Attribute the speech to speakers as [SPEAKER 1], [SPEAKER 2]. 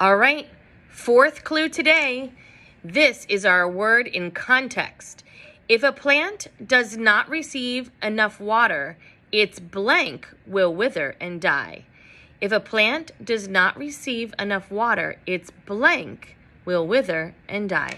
[SPEAKER 1] All right, fourth clue today. This is our word in context. If a plant does not receive enough water, its blank will wither and die. If a plant does not receive enough water, its blank will wither and die.